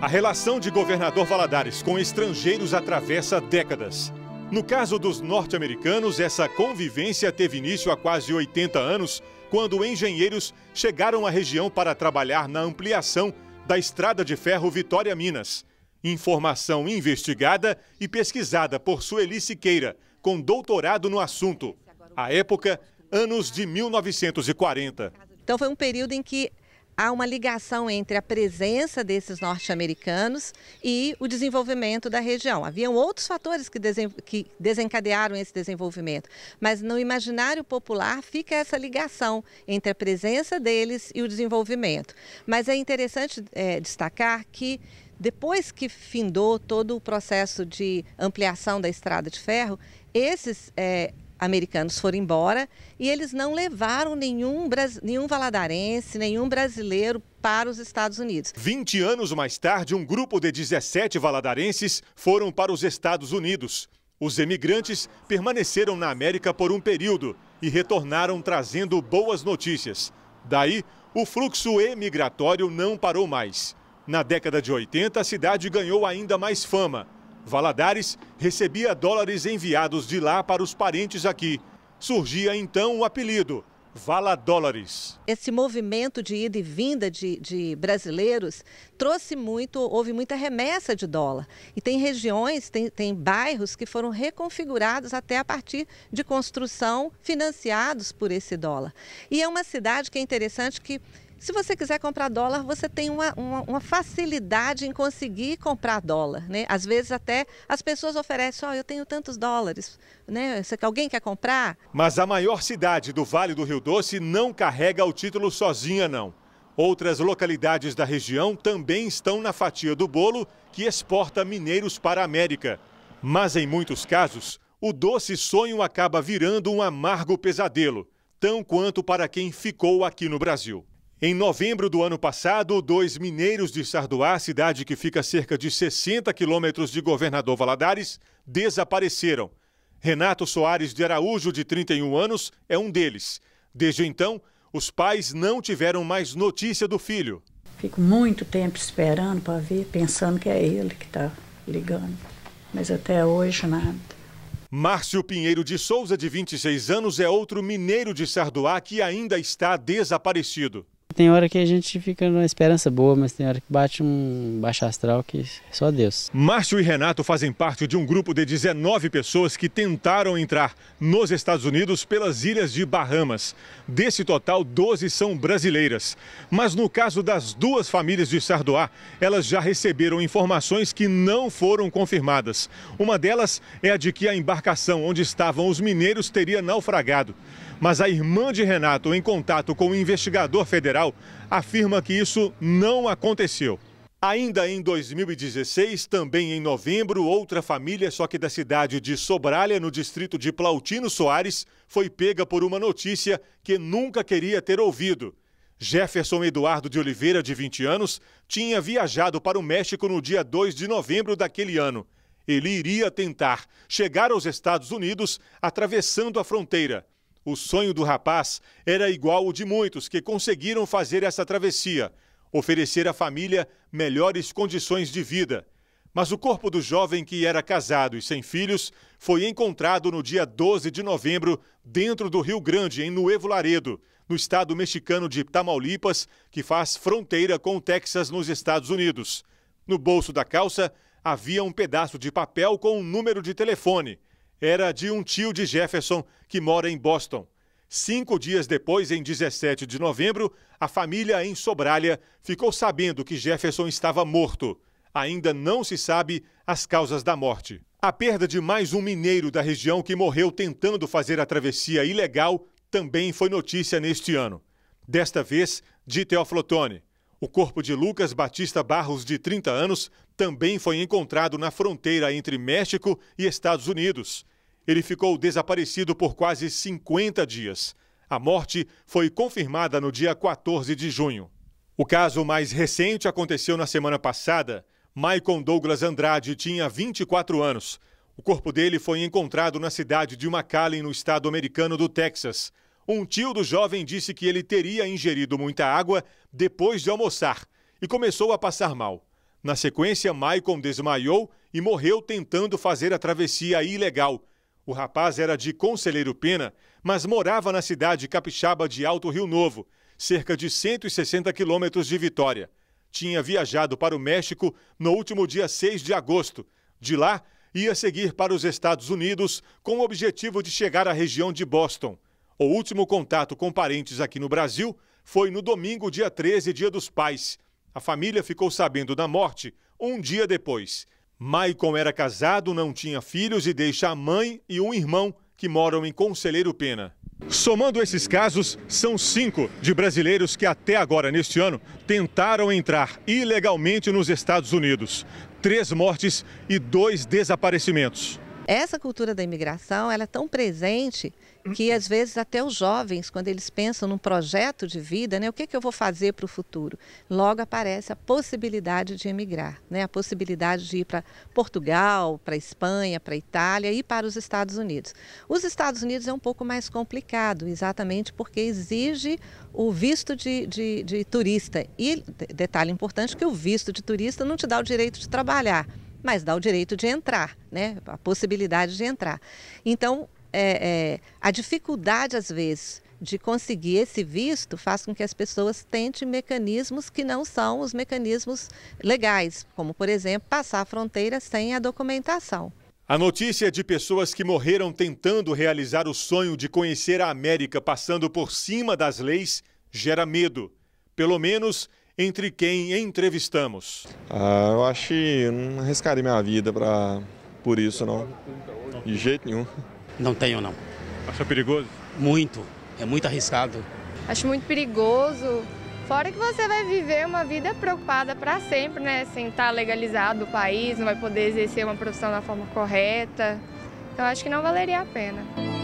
A relação de governador Valadares com estrangeiros atravessa décadas. No caso dos norte-americanos, essa convivência teve início há quase 80 anos, quando engenheiros chegaram à região para trabalhar na ampliação da estrada de ferro Vitória Minas. Informação investigada e pesquisada por Sueli Siqueira, com doutorado no assunto. A época, anos de 1940. Então foi um período em que há uma ligação entre a presença desses norte-americanos e o desenvolvimento da região. Haviam outros fatores que, desen... que desencadearam esse desenvolvimento, mas no imaginário popular fica essa ligação entre a presença deles e o desenvolvimento. Mas é interessante é, destacar que depois que findou todo o processo de ampliação da estrada de ferro, esses é, americanos foram embora e eles não levaram nenhum, nenhum valadarense, nenhum brasileiro para os Estados Unidos. 20 anos mais tarde, um grupo de 17 valadarenses foram para os Estados Unidos. Os emigrantes permaneceram na América por um período e retornaram trazendo boas notícias. Daí, o fluxo emigratório não parou mais. Na década de 80, a cidade ganhou ainda mais fama Valadares recebia dólares enviados de lá para os parentes aqui. Surgia então o apelido Vala Dólares. Esse movimento de ida e vinda de, de, brasileiros trouxe muito, houve muita remessa de dólar. E tem regiões, tem, tem bairros que foram reconfigurados até a partir de construção financiados por esse dólar. E é uma cidade que é interessante que se você quiser comprar dólar, você tem uma, uma, uma, facilidade em conseguir comprar dólar, né? Às vezes até as pessoas oferecem, ó, oh, eu tenho tantos dólares, né? Alguém quer comprar? Mas a maior cidade do Vale do Rio Doce não carrega o título sozinha, não. Outras localidades da região também estão na fatia do bolo que exporta mineiros para a América. Mas em muitos casos, o doce sonho acaba virando um amargo pesadelo, tão quanto para quem ficou aqui no Brasil. Em novembro do ano passado, dois mineiros de Sarduá, cidade que fica a cerca de 60 quilômetros de Governador Valadares, desapareceram. Renato Soares de Araújo, de 31 anos, é um deles. Desde então, os pais não tiveram mais notícia do filho. Fico muito tempo esperando para ver, pensando que é ele que está ligando. Mas até hoje nada. Márcio Pinheiro de Souza, de 26 anos, é outro mineiro de Sarduá que ainda está desaparecido. Tem hora que a gente fica numa esperança boa, mas tem hora que bate um baixo astral que só Deus. Márcio e Renato fazem parte de um grupo de 19 pessoas que tentaram entrar nos Estados Unidos pelas ilhas de Bahamas. Desse total, 12 são brasileiras. Mas no caso das duas famílias de Sardoá, elas já receberam informações que não foram confirmadas. Uma delas é a de que a embarcação onde estavam os mineiros teria naufragado. Mas a irmã de Renato, em contato com o investigador federal, afirma que isso não aconteceu. Ainda em 2016, também em novembro, outra família, só que da cidade de Sobralha, no distrito de Plautino Soares, foi pega por uma notícia que nunca queria ter ouvido. Jefferson Eduardo de Oliveira, de 20 anos, tinha viajado para o México no dia 2 de novembro daquele ano. Ele iria tentar chegar aos Estados Unidos atravessando a fronteira. O sonho do rapaz era igual o de muitos que conseguiram fazer essa travessia oferecer à família melhores condições de vida. Mas o corpo do jovem que era casado e sem filhos foi encontrado no dia 12 de novembro dentro do Rio Grande, em Nuevo Laredo, no estado mexicano de Tamaulipas, que faz fronteira com o Texas nos Estados Unidos. No bolso da calça havia um pedaço de papel com um número de telefone era de um tio de Jefferson que mora em Boston. Cinco dias depois, em 17 de novembro, a família em Sobralha ficou sabendo que Jefferson estava morto. Ainda não se sabe as causas da morte. A perda de mais um mineiro da região que morreu tentando fazer a travessia ilegal também foi notícia neste ano. Desta vez, de Teoflotone. O corpo de Lucas Batista Barros, de 30 anos, também foi encontrado na fronteira entre México e Estados Unidos ele ficou desaparecido por quase 50 dias. A morte foi confirmada no dia 14 de junho. O caso mais recente aconteceu na semana passada. Maicon Douglas Andrade tinha 24 anos. O corpo dele foi encontrado na cidade de McAllen, no estado americano do Texas. Um tio do jovem disse que ele teria ingerido muita água depois de almoçar e começou a passar mal. Na sequência, Maicon desmaiou e morreu tentando fazer a travessia ilegal o rapaz era de Conselheiro Pena, mas morava na cidade capixaba de Alto Rio Novo, cerca de 160 quilômetros de Vitória. Tinha viajado para o México no último dia 6 de agosto. De lá, ia seguir para os Estados Unidos com o objetivo de chegar à região de Boston. O último contato com parentes aqui no Brasil foi no domingo, dia 13, dia dos pais. A família ficou sabendo da morte um dia depois. Maicon era casado, não tinha filhos e deixa a mãe e um irmão que moram em Conselheiro Pena. Somando esses casos, são cinco de brasileiros que até agora, neste ano, tentaram entrar ilegalmente nos Estados Unidos. Três mortes e dois desaparecimentos. Essa cultura da imigração ela é tão presente que uhum. às vezes até os jovens, quando eles pensam num projeto de vida, né, o que, é que eu vou fazer para o futuro, logo aparece a possibilidade de emigrar, né, a possibilidade de ir para Portugal, para Espanha, para Itália e para os Estados Unidos. Os Estados Unidos é um pouco mais complicado, exatamente porque exige o visto de, de, de turista. E detalhe importante que o visto de turista não te dá o direito de trabalhar mas dá o direito de entrar, né? a possibilidade de entrar. Então, é, é, a dificuldade, às vezes, de conseguir esse visto faz com que as pessoas tentem mecanismos que não são os mecanismos legais, como, por exemplo, passar a fronteira sem a documentação. A notícia de pessoas que morreram tentando realizar o sonho de conhecer a América passando por cima das leis gera medo. Pelo menos entre quem entrevistamos. Ah, eu acho que não arriscaria minha vida pra, por isso, não. De jeito nenhum. Não tenho, não. Acha perigoso? Muito. É muito arriscado. Acho muito perigoso. Fora que você vai viver uma vida preocupada para sempre, né? Sem estar tá legalizado o país, não vai poder exercer uma profissão da forma correta. Então acho que não valeria a pena.